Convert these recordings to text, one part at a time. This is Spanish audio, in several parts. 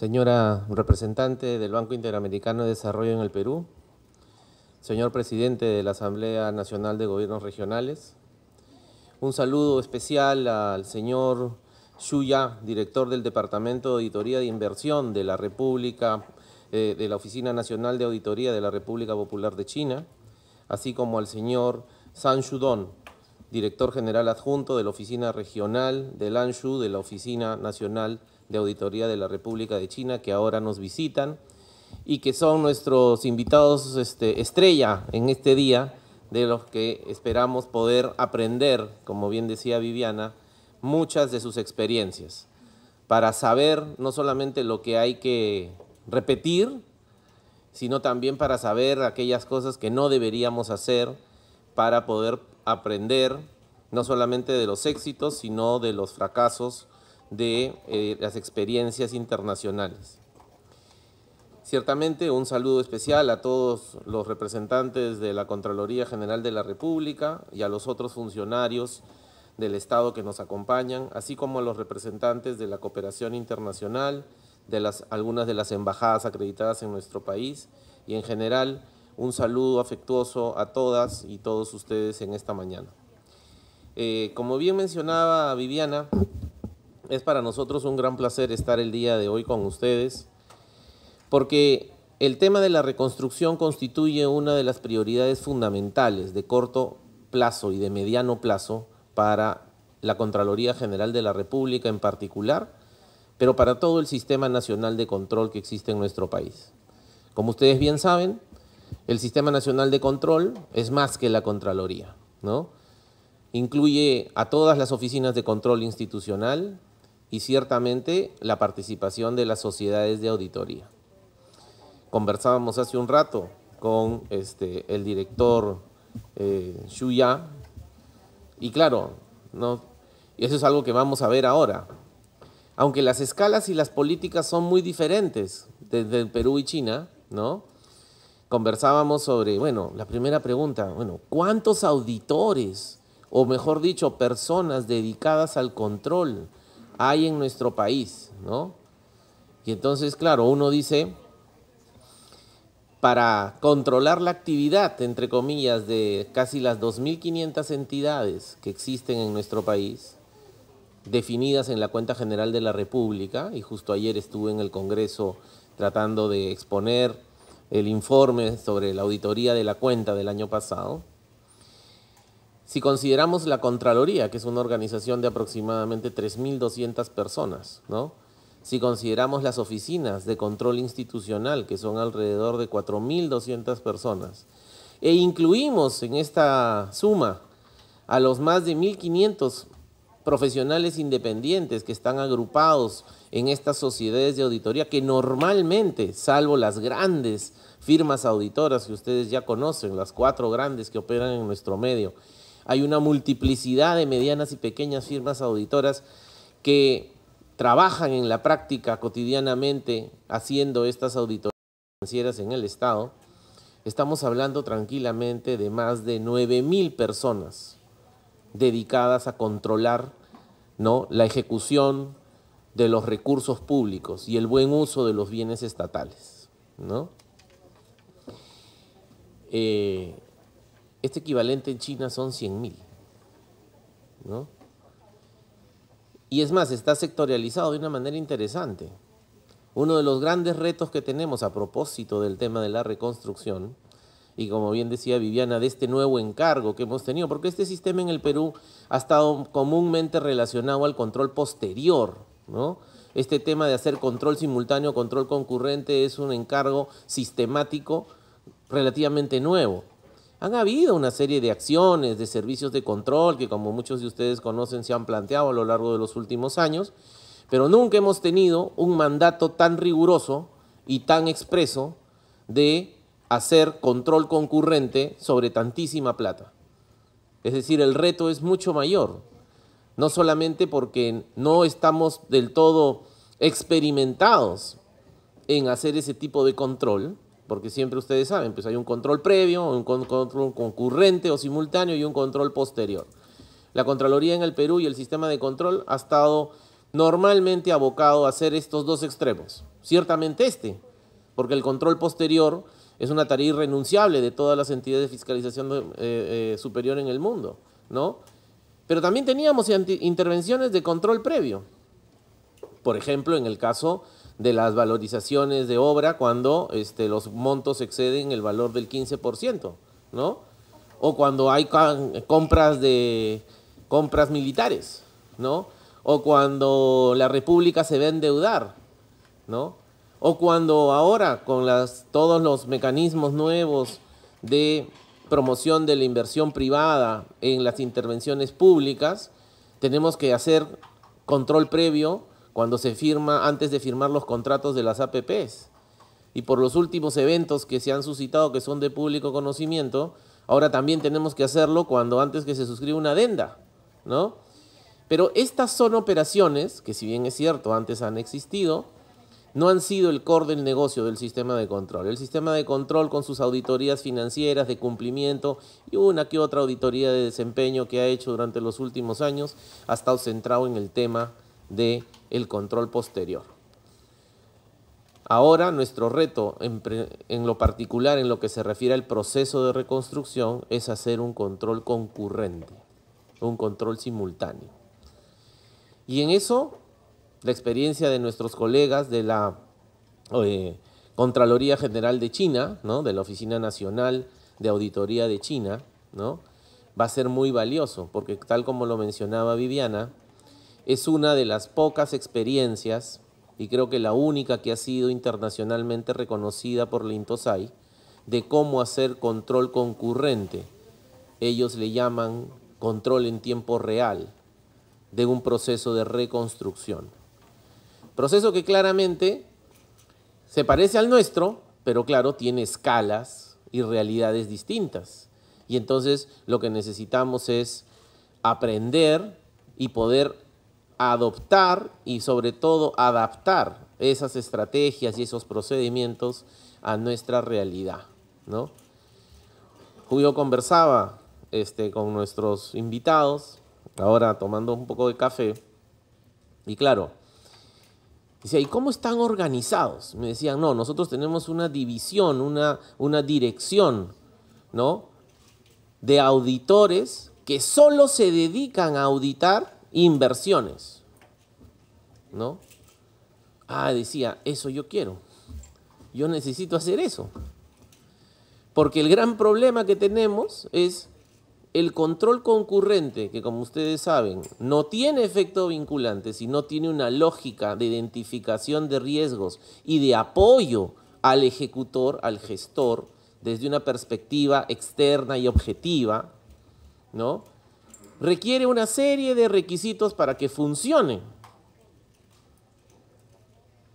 Señora representante del Banco Interamericano de Desarrollo en el Perú, señor presidente de la Asamblea Nacional de Gobiernos Regionales, un saludo especial al señor Ya, director del Departamento de Auditoría de Inversión de la República, eh, de la Oficina Nacional de Auditoría de la República Popular de China, así como al señor San Shudong, director general adjunto de la Oficina Regional de LANSHU de la Oficina Nacional de Auditoría de la República de China, que ahora nos visitan y que son nuestros invitados este, estrella en este día, de los que esperamos poder aprender, como bien decía Viviana, muchas de sus experiencias, para saber no solamente lo que hay que repetir, sino también para saber aquellas cosas que no deberíamos hacer para poder aprender no solamente de los éxitos, sino de los fracasos de eh, las experiencias internacionales. Ciertamente, un saludo especial a todos los representantes de la Contraloría General de la República y a los otros funcionarios del Estado que nos acompañan, así como a los representantes de la cooperación internacional, de las, algunas de las embajadas acreditadas en nuestro país y en general un saludo afectuoso a todas y todos ustedes en esta mañana. Eh, como bien mencionaba Viviana, es para nosotros un gran placer estar el día de hoy con ustedes, porque el tema de la reconstrucción constituye una de las prioridades fundamentales de corto plazo y de mediano plazo para la Contraloría General de la República en particular, pero para todo el sistema nacional de control que existe en nuestro país. Como ustedes bien saben, el Sistema Nacional de Control es más que la Contraloría, ¿no? Incluye a todas las oficinas de control institucional y ciertamente la participación de las sociedades de auditoría. Conversábamos hace un rato con este, el director eh, Ya, y claro, ¿no? y eso es algo que vamos a ver ahora. Aunque las escalas y las políticas son muy diferentes desde Perú y China, ¿no? conversábamos sobre, bueno, la primera pregunta, bueno, ¿cuántos auditores, o mejor dicho, personas dedicadas al control hay en nuestro país? ¿No? Y entonces, claro, uno dice, para controlar la actividad, entre comillas, de casi las 2.500 entidades que existen en nuestro país, definidas en la cuenta general de la República, y justo ayer estuve en el Congreso tratando de exponer el informe sobre la auditoría de la cuenta del año pasado, si consideramos la Contraloría, que es una organización de aproximadamente 3.200 personas, ¿no? si consideramos las oficinas de control institucional, que son alrededor de 4.200 personas, e incluimos en esta suma a los más de 1.500 profesionales independientes que están agrupados en estas sociedades de auditoría que normalmente, salvo las grandes firmas auditoras que ustedes ya conocen, las cuatro grandes que operan en nuestro medio, hay una multiplicidad de medianas y pequeñas firmas auditoras que trabajan en la práctica cotidianamente haciendo estas auditorías financieras en el Estado. Estamos hablando tranquilamente de más de 9 mil personas dedicadas a controlar ¿no? la ejecución de los recursos públicos y el buen uso de los bienes estatales. ¿no? Eh, este equivalente en China son 100.000. Y es más, está sectorializado de una manera interesante. Uno de los grandes retos que tenemos a propósito del tema de la reconstrucción y como bien decía Viviana, de este nuevo encargo que hemos tenido, porque este sistema en el Perú ha estado comúnmente relacionado al control posterior, ¿no? Este tema de hacer control simultáneo, control concurrente es un encargo sistemático relativamente nuevo. Han habido una serie de acciones, de servicios de control que como muchos de ustedes conocen se han planteado a lo largo de los últimos años, pero nunca hemos tenido un mandato tan riguroso y tan expreso de hacer control concurrente sobre tantísima plata. Es decir, el reto es mucho mayor, no solamente porque no estamos del todo experimentados en hacer ese tipo de control, porque siempre ustedes saben, pues hay un control previo, un control concurrente o simultáneo y un control posterior. La Contraloría en el Perú y el sistema de control ha estado normalmente abocado a hacer estos dos extremos. Ciertamente este, porque el control posterior es una tarea irrenunciable de todas las entidades de fiscalización eh, eh, superior en el mundo, ¿no? Pero también teníamos intervenciones de control previo. Por ejemplo, en el caso de las valorizaciones de obra cuando este, los montos exceden el valor del 15%, ¿no? O cuando hay compras de compras militares, ¿no? O cuando la República se ve endeudar, ¿no? O cuando ahora con las, todos los mecanismos nuevos de promoción de la inversión privada en las intervenciones públicas, tenemos que hacer control previo cuando se firma, antes de firmar los contratos de las APPs. Y por los últimos eventos que se han suscitado que son de público conocimiento, ahora también tenemos que hacerlo cuando antes que se suscriba una adenda, ¿no? Pero estas son operaciones que si bien es cierto, antes han existido, no han sido el core del negocio del sistema de control. El sistema de control con sus auditorías financieras de cumplimiento y una que otra auditoría de desempeño que ha hecho durante los últimos años ha estado centrado en el tema del el control posterior. Ahora nuestro reto en lo particular en lo que se refiere al proceso de reconstrucción es hacer un control concurrente, un control simultáneo. Y en eso la experiencia de nuestros colegas de la eh, Contraloría General de China, de la Oficina Nacional de Auditoría de China, ¿no? va a ser muy valioso, porque tal como lo mencionaba Viviana, es una de las pocas experiencias, y creo que la única que ha sido internacionalmente reconocida por la de cómo hacer control concurrente. Ellos le llaman control en tiempo real de un proceso de reconstrucción. Proceso que claramente se parece al nuestro, pero claro, tiene escalas y realidades distintas. Y entonces lo que necesitamos es aprender y poder adoptar y sobre todo adaptar esas estrategias y esos procedimientos a nuestra realidad, ¿no? Julio conversaba este, con nuestros invitados, ahora tomando un poco de café, y claro, Decía, ¿y cómo están organizados? Me decían, no, nosotros tenemos una división, una, una dirección, ¿no? De auditores que solo se dedican a auditar inversiones, ¿no? Ah, decía, eso yo quiero. Yo necesito hacer eso. Porque el gran problema que tenemos es el control concurrente, que como ustedes saben, no tiene efecto vinculante, sino tiene una lógica de identificación de riesgos y de apoyo al ejecutor, al gestor, desde una perspectiva externa y objetiva, ¿no? Requiere una serie de requisitos para que funcione.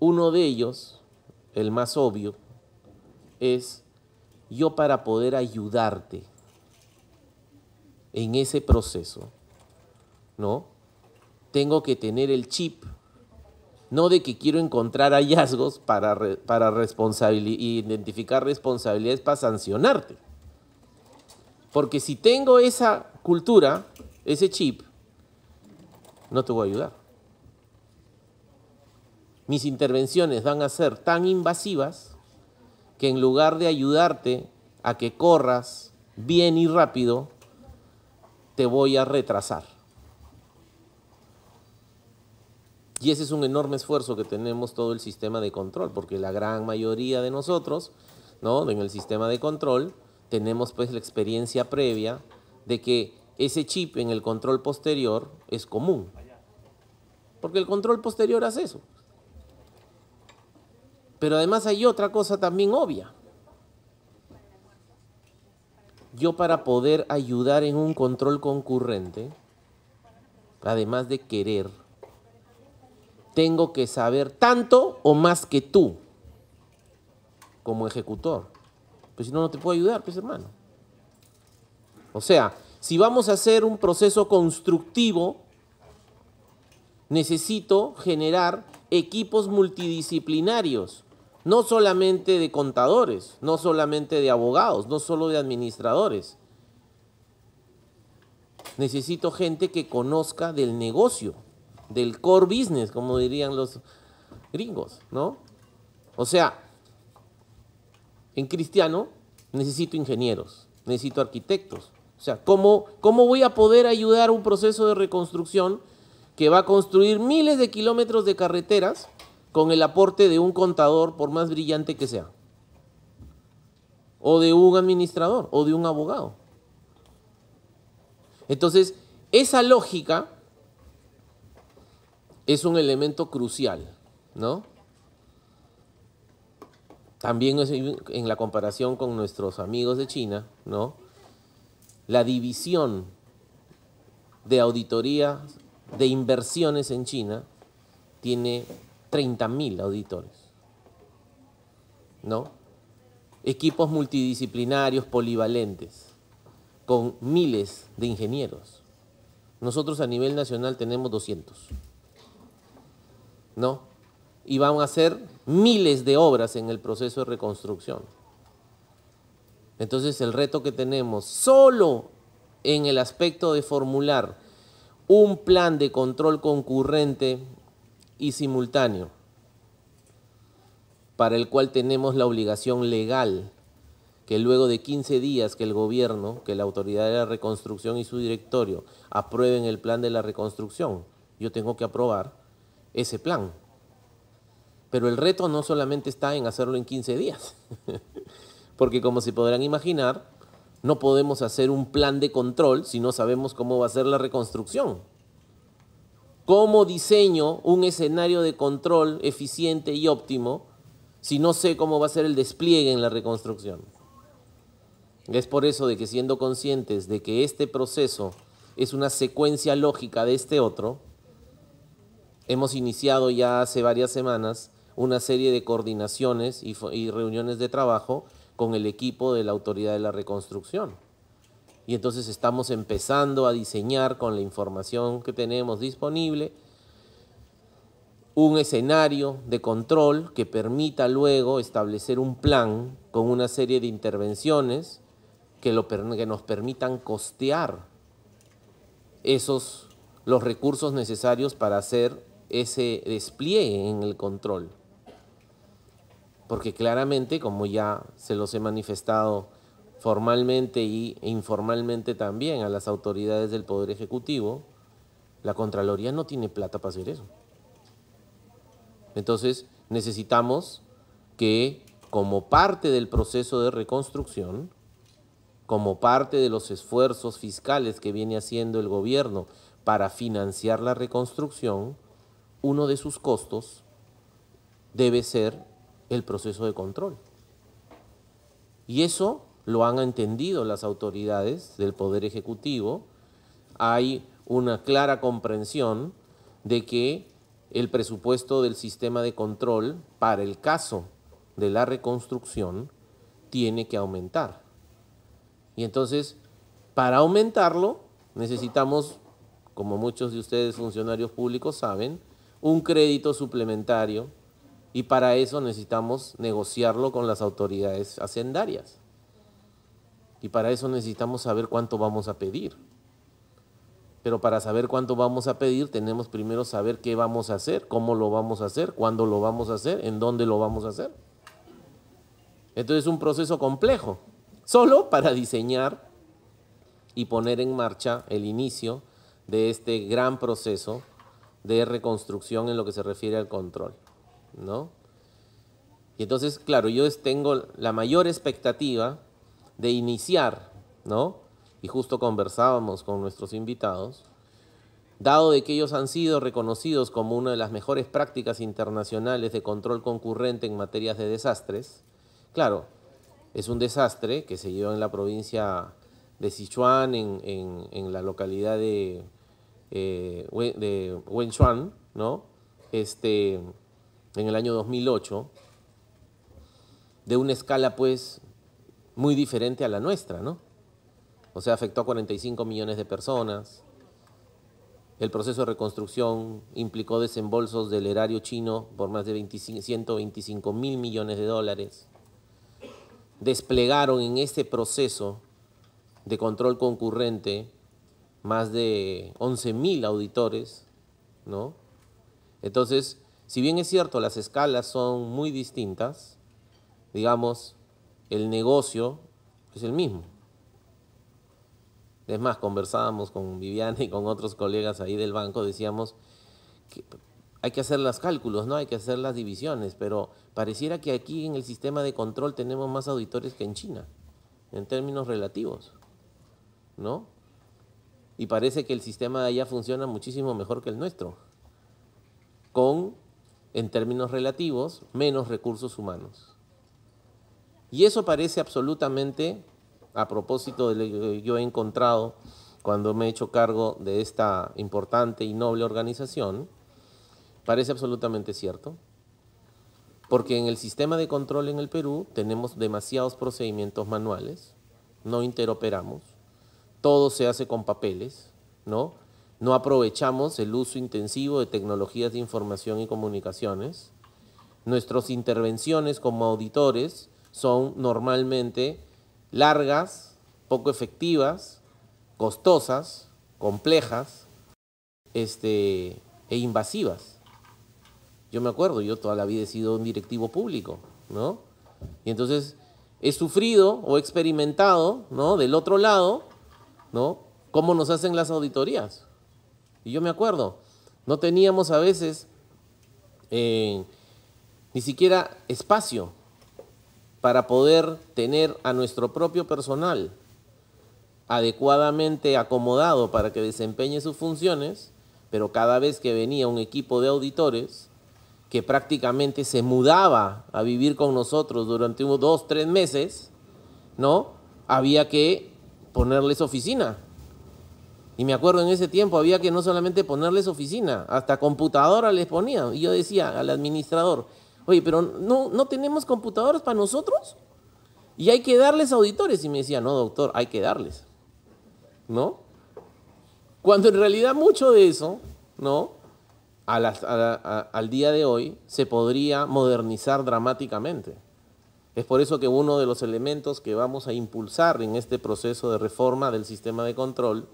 Uno de ellos, el más obvio, es yo para poder ayudarte en ese proceso, ¿no? Tengo que tener el chip, no de que quiero encontrar hallazgos para, identificar responsabilidades para sancionarte. Porque si tengo esa cultura, ese chip, no te voy a ayudar. Mis intervenciones van a ser tan invasivas que en lugar de ayudarte a que corras bien y rápido, te voy a retrasar. Y ese es un enorme esfuerzo que tenemos todo el sistema de control, porque la gran mayoría de nosotros, ¿no? En el sistema de control, tenemos pues la experiencia previa de que ese chip en el control posterior es común. Porque el control posterior hace eso. Pero además hay otra cosa también obvia yo para poder ayudar en un control concurrente, además de querer, tengo que saber tanto o más que tú como ejecutor. Pues si no, no te puedo ayudar, pues hermano. O sea, si vamos a hacer un proceso constructivo, necesito generar equipos multidisciplinarios no solamente de contadores, no solamente de abogados, no solo de administradores. Necesito gente que conozca del negocio, del core business, como dirían los gringos, ¿no? O sea, en cristiano necesito ingenieros, necesito arquitectos. O sea, ¿cómo, cómo voy a poder ayudar a un proceso de reconstrucción que va a construir miles de kilómetros de carreteras con el aporte de un contador, por más brillante que sea, o de un administrador, o de un abogado. Entonces, esa lógica es un elemento crucial, ¿no? También en la comparación con nuestros amigos de China, ¿no? La división de auditoría de inversiones en China tiene 30.000 auditores. ¿No? Equipos multidisciplinarios, polivalentes, con miles de ingenieros. Nosotros a nivel nacional tenemos 200. ¿No? Y van a hacer miles de obras en el proceso de reconstrucción. Entonces el reto que tenemos solo en el aspecto de formular un plan de control concurrente y simultáneo, para el cual tenemos la obligación legal que luego de 15 días que el gobierno, que la autoridad de la reconstrucción y su directorio aprueben el plan de la reconstrucción, yo tengo que aprobar ese plan. Pero el reto no solamente está en hacerlo en 15 días, porque como se podrán imaginar, no podemos hacer un plan de control si no sabemos cómo va a ser la reconstrucción. ¿Cómo diseño un escenario de control eficiente y óptimo si no sé cómo va a ser el despliegue en la reconstrucción? Es por eso de que siendo conscientes de que este proceso es una secuencia lógica de este otro, hemos iniciado ya hace varias semanas una serie de coordinaciones y, y reuniones de trabajo con el equipo de la Autoridad de la Reconstrucción y entonces estamos empezando a diseñar con la información que tenemos disponible un escenario de control que permita luego establecer un plan con una serie de intervenciones que, nos permitan costear esos los recursos necesarios para hacer ese despliegue en el control. Porque claramente, como ya se los he manifestado formalmente e informalmente también a las autoridades del Poder Ejecutivo, la Contraloría no tiene plata para hacer eso. Entonces necesitamos que como parte del proceso de reconstrucción, como parte de los esfuerzos fiscales que viene haciendo el gobierno para financiar la reconstrucción, uno de sus costos debe ser el proceso de control. Y eso lo han entendido las autoridades del Poder Ejecutivo, hay una clara comprensión de que el presupuesto del sistema de control para el caso de la reconstrucción tiene que aumentar. Y entonces, para aumentarlo, necesitamos, como muchos de ustedes funcionarios públicos saben, un crédito suplementario y para eso necesitamos negociarlo con las autoridades hacendarias. Y para eso necesitamos saber cuánto vamos a pedir. Pero para saber cuánto vamos a pedir, tenemos primero saber qué vamos a hacer, cómo lo vamos a hacer, cuándo lo vamos a hacer, en dónde lo vamos a hacer. Entonces es un proceso complejo, solo para diseñar y poner en marcha el inicio de este gran proceso de reconstrucción en lo que se refiere al control, ¿no? Y entonces, claro, yo tengo la mayor expectativa de iniciar, ¿no? Y justo conversábamos con nuestros invitados, dado de que ellos han sido reconocidos como una de las mejores prácticas internacionales de control concurrente en materias de desastres, claro, es un desastre que se dio en la provincia de Sichuan, en, la localidad de, Wenchuan, eh, ¿no? Este, en el año 2008, de una escala pues muy diferente a la nuestra, ¿no? O sea, afectó a 45 millones de personas. El proceso de reconstrucción implicó desembolsos del erario chino por más de 125 mil millones de dólares. Desplegaron en este proceso de control concurrente más de 11 mil auditores, ¿no? Entonces, si bien es cierto, las escalas son muy distintas, digamos, el negocio es el mismo. Es más, conversábamos con Viviana y con otros colegas ahí del banco, decíamos que hay que hacer los cálculos, ¿no? Hay que hacer las divisiones, pero pareciera que aquí en el sistema de control tenemos más auditores que en China, en términos relativos, ¿no? Y parece que el sistema de allá funciona muchísimo mejor que el nuestro, con, en términos relativos, menos recursos humanos. Y eso parece absolutamente, a propósito de lo que yo he encontrado cuando me he hecho cargo de esta importante y noble organización, parece absolutamente cierto. Porque en el sistema de control en el Perú tenemos demasiados procedimientos manuales, no interoperamos, todo se hace con papeles, ¿no? No aprovechamos el uso intensivo de tecnologías de información y comunicaciones. Nuestras intervenciones como auditores son normalmente largas, poco efectivas, costosas, complejas este, e invasivas. Yo me acuerdo, yo toda la vida he sido un directivo público, ¿no? Y entonces he sufrido o he experimentado, ¿no? Del otro lado, ¿no? Cómo nos hacen las auditorías. Y yo me acuerdo, no teníamos a veces eh, ni siquiera espacio para poder tener a nuestro propio personal adecuadamente acomodado para que desempeñe sus funciones, pero cada vez que venía un equipo de auditores que prácticamente se mudaba a vivir con nosotros durante unos dos, tres meses, ¿no? Había que ponerles oficina. Y me acuerdo en ese tiempo había que no solamente ponerles oficina, hasta computadora les ponía, Y yo decía al administrador, Oye, pero no, no tenemos computadoras para nosotros y hay que darles auditores. Y me decía, no, doctor, hay que darles. ¿No? Cuando en realidad mucho de eso, ¿no? al día de hoy se podría modernizar dramáticamente. Es por eso que uno de los elementos que vamos a impulsar en este proceso de reforma del sistema de control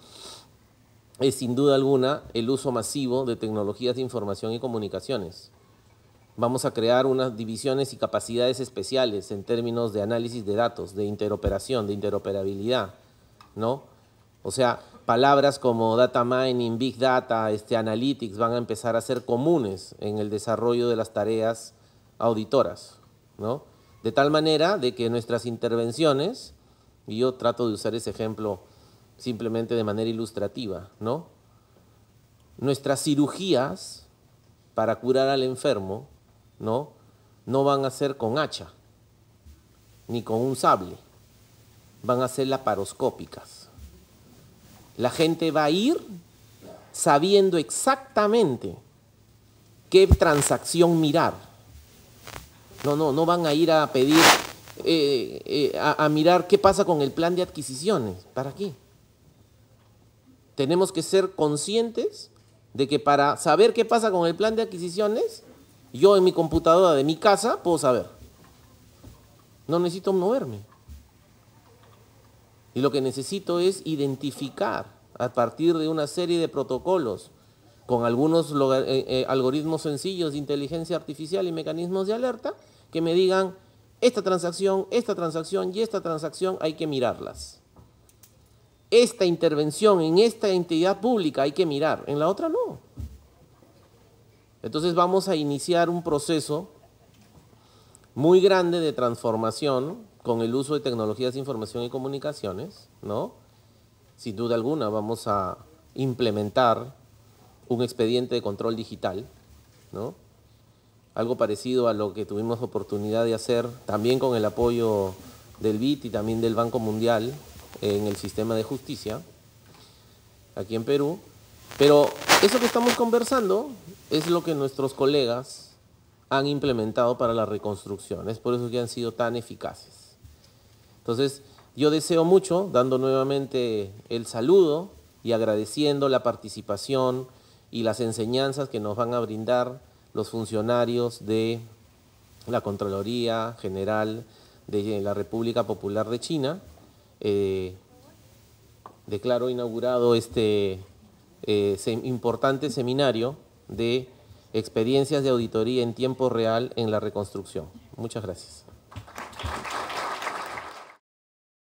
es sin duda alguna el uso masivo de tecnologías de información y comunicaciones. Vamos a crear unas divisiones y capacidades especiales en términos de análisis de datos, de interoperación, de interoperabilidad, ¿no? O sea, palabras como data mining, big data, este, analytics van a empezar a ser comunes en el desarrollo de las tareas auditoras, ¿no? De tal manera de que nuestras intervenciones, y yo trato de usar ese ejemplo simplemente de manera ilustrativa, ¿no? Nuestras cirugías para curar al enfermo ¿no? No van a ser con hacha, ni con un sable, van a ser laparoscópicas. La gente va a ir sabiendo exactamente qué transacción mirar. No, no, no van a ir a pedir, eh, eh, a, a mirar qué pasa con el plan de adquisiciones. ¿Para qué? Tenemos que ser conscientes de que para saber qué pasa con el plan de adquisiciones, yo en mi computadora de mi casa puedo saber. No necesito moverme. Y lo que necesito es identificar a partir de una serie de protocolos con algunos eh, eh, algoritmos sencillos de inteligencia artificial y mecanismos de alerta que me digan esta transacción, esta transacción y esta transacción hay que mirarlas. Esta intervención en esta entidad pública hay que mirar, en la otra no. Entonces vamos a iniciar un proceso muy grande de transformación con el uso de tecnologías de información y comunicaciones, ¿no? Sin duda alguna vamos a implementar un expediente de control digital, ¿no? Algo parecido a lo que tuvimos oportunidad de hacer también con el apoyo del BIT y también del Banco Mundial en el sistema de justicia aquí en Perú. Pero eso que estamos conversando es lo que nuestros colegas han implementado para la reconstrucción. Es por eso que han sido tan eficaces. Entonces, yo deseo mucho, dando nuevamente el saludo y agradeciendo la participación y las enseñanzas que nos van a brindar los funcionarios de la Contraloría General de la República Popular de China. Eh, declaro inaugurado este eh, importante seminario de experiencias de auditoría en tiempo real en la reconstrucción. Muchas gracias.